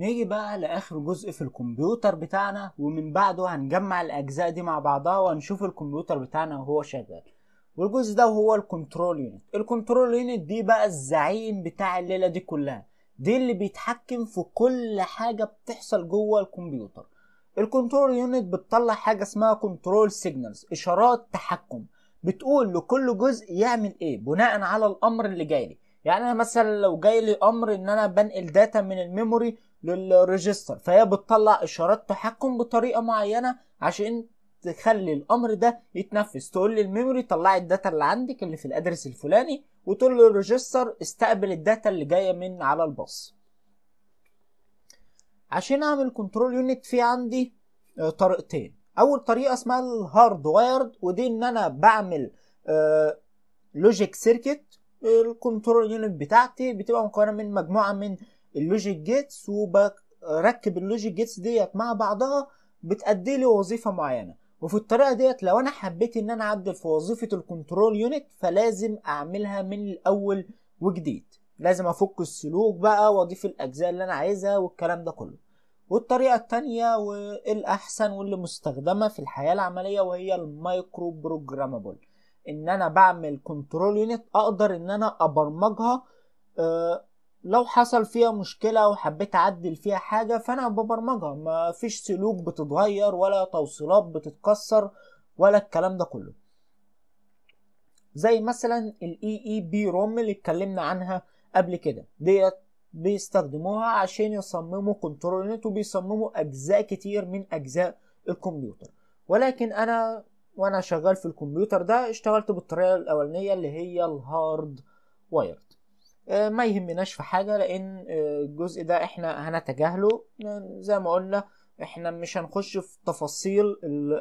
نيجي بقى لاخر جزء في الكمبيوتر بتاعنا ومن بعده هنجمع الاجزاء دي مع بعضها وهنشوف الكمبيوتر بتاعنا وهو شغال والجزء ده هو الكنترول يونت الكنترول يونت دي بقى الزعيم بتاع الليله دي كلها دي اللي بيتحكم في كل حاجه بتحصل جوه الكمبيوتر الكنترول يونت بتطلع حاجه اسمها كنترول سيجنالز اشارات تحكم بتقول لكل جزء يعمل ايه بناء على الامر اللي جاي لي يعني انا مثلا لو جاي لي امر ان انا بنقل داتا من الميموري للريجستر فهي بتطلع اشارات تحكم بطريقه معينه عشان تخلي الامر ده يتنفذ تقول لي الميموري طلع الداتا اللي عندك اللي في الادرس الفلاني وتقول له الريجستر استقبل الداتا اللي جايه من على الباص عشان اعمل كنترول يونت في عندي آه، طريقتين اول طريقه اسمها الهارد وايرد ودي ان انا بعمل لوجيك آه، سيركت الكنترول يونت بتاعتي بتبقى مكونه من مجموعه من اللوجيك جيتس وبركب اللوجيك جيتس ديت مع بعضها بتأدي لي وظيفه معينه وفي الطريقه ديت لو انا حبيت ان انا اعدل في وظيفه الكنترول يونت فلازم اعملها من الاول وجديد لازم افك السلوك بقى واضيف الاجزاء اللي انا عايزها والكلام ده كله والطريقة التانية والأحسن واللي مستخدمة في الحياة العملية وهي المايكرو بروجرامبل ان انا بعمل كنترول يونت اقدر ان انا ابرمجها آه، لو حصل فيها مشكلة وحبيت أعدل فيها حاجة فأنا ببرمجها ما فيش سلوك بتتغير ولا توصيلات بتتكسر ولا الكلام ده كله زي مثلا الاي اي بي روم اللي اتكلمنا عنها قبل كده ديت بيستخدموها عشان يصمموا كنترول يونت وبيصمموا اجزاء كتير من اجزاء الكمبيوتر ولكن انا وانا شغال في الكمبيوتر ده اشتغلت بالطريقه الاولانيه اللي هي الهارد آه، وايرد ما يهمناش في حاجه لان آه، الجزء ده احنا هنتجاهله يعني زي ما قلنا احنا مش هنخش في تفاصيل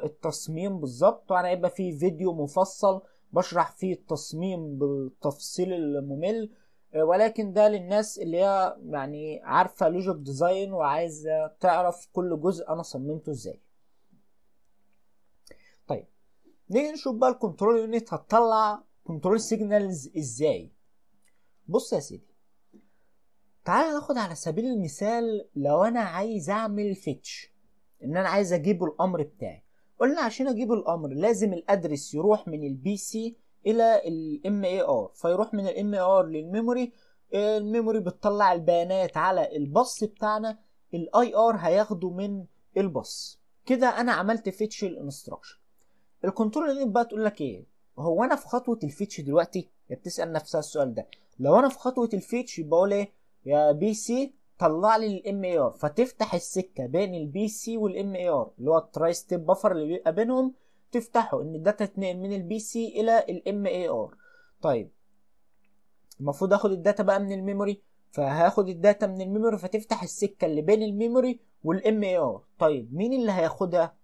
التصميم بالظبط وانا هيبقى في فيديو مفصل بشرح فيه التصميم بالتفصيل الممل آه، ولكن ده للناس اللي هي يعني عارفه لوجيك ديزاين وعايزه تعرف كل جزء انا صممته ازاي نيجي نشوف بقى الكنترول يونت هتطلع كنترول سيجنالز ازاي بص يا سيدي تعال ناخد على سبيل المثال لو انا عايز اعمل فيتش ان انا عايز اجيب الامر بتاعي قلنا عشان اجيب الامر لازم الادرس يروح من البي سي الى الام اي ار فيروح من الام اي ار للميموري الميموري بتطلع البيانات على البص بتاعنا الاي ار هياخده من البص كده انا عملت فيتش الانستراكشن الكنترول انيت بقى تقول لك ايه هو انا في خطوه الفيتش دلوقتي بتسال نفسها السؤال ده لو انا في خطوه الفيتش بقول ايه يا بي سي طلع لي الام اي ار فتفتح السكه بين البي سي والام اي ار اللي هو التراي ستيب بفر اللي بيبقى بينهم تفتحه ان الداتا تتنقل من البي سي الى الام اي ار طيب المفروض اخد الداتا بقى من الميموري فهاخد الداتا من الميموري فتفتح السكه اللي بين الميموري والام اي ار طيب مين اللي هياخدها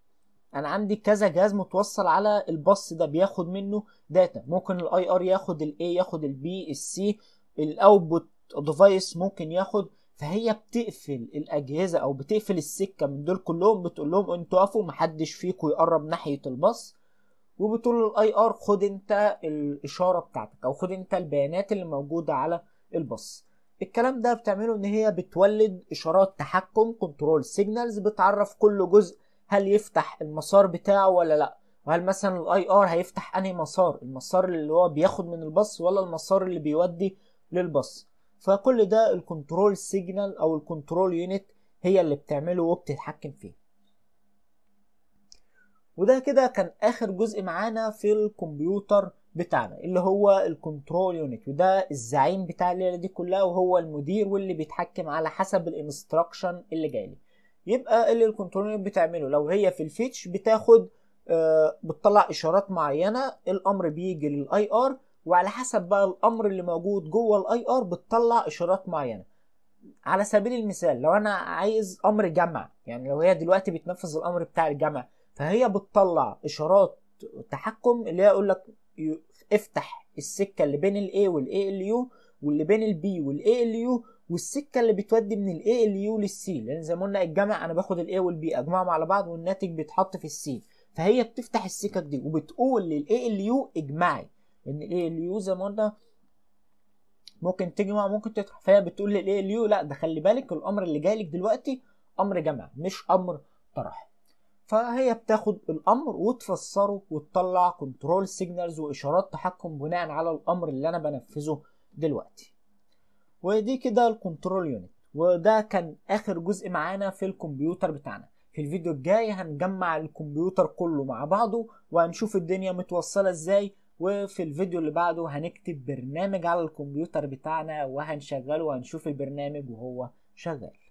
انا عندي كذا جهاز متوصل على الباص ده بياخد منه داتا ممكن الاي ار ياخد الاي ياخد البي السي الاوتبوت ديفايس ممكن ياخد فهي بتقفل الاجهزه او بتقفل السكه من دول كلهم بتقول لهم انتوا اقفوا محدش فيكم يقرب ناحيه الباص وبتقول للاي ار خد انت الاشاره بتاعتك او خد انت البيانات اللي موجوده على الباص الكلام ده بتعمله ان هي بتولد اشارات تحكم كنترول سيجنالز بتعرف كل جزء هل يفتح المسار بتاعه ولا لا وهل مثلا الاي ار هيفتح انهي مسار المسار اللي هو بياخد من الباص ولا المسار اللي بيودي للباص فكل ده الكنترول سيجنال او الكنترول يونت هي اللي بتعمله وبتتحكم فيه وده كده كان اخر جزء معانا في الكمبيوتر بتاعنا اللي هو الكنترول يونت وده الزعيم بتاع الليله دي كلها وهو المدير واللي بيتحكم على حسب الانستراكشن اللي جاي لي يبقى اللي الكنترولر بتعمله لو هي في الفيتش بتاخد آه، بتطلع اشارات معينه الامر بيجي للاي ار وعلى حسب بقى الامر اللي موجود جوه الاي ار بتطلع اشارات معينه على سبيل المثال لو انا عايز امر جمع يعني لو هي دلوقتي بتنفذ الامر بتاع الجمع فهي بتطلع اشارات تحكم اللي هي يقول لك افتح السكه اللي بين الاي والاي ال يو واللي بين البي والاي ال يو والسكه اللي بتودي من الاي ال يو للسي لان زي ما قلنا الجمع انا باخد الاي والبي اجمعهم على بعض والناتج بيتحط في السي فهي بتفتح السكك دي وبتقول للاي ال يو اجمعي لان الاي ال يو زي ما قلنا ممكن تجمع ممكن تطرح فهي بتقول للاي ال يو لا ده خلي بالك الامر اللي جاي لك دلوقتي امر جمع مش امر طرح فهي بتاخد الامر وتفسره وتطلع كنترول سيجنالز واشارات تحكم بناء على الامر اللي انا بنفذه دلوقتي ودي كده الكنترول يونت وده كان اخر جزء معانا في الكمبيوتر بتاعنا في الفيديو الجاي هنجمع الكمبيوتر كله مع بعضه وهنشوف الدنيا متوصله ازاي وفي الفيديو اللي بعده هنكتب برنامج على الكمبيوتر بتاعنا وهنشغله وهنشوف البرنامج وهو شغال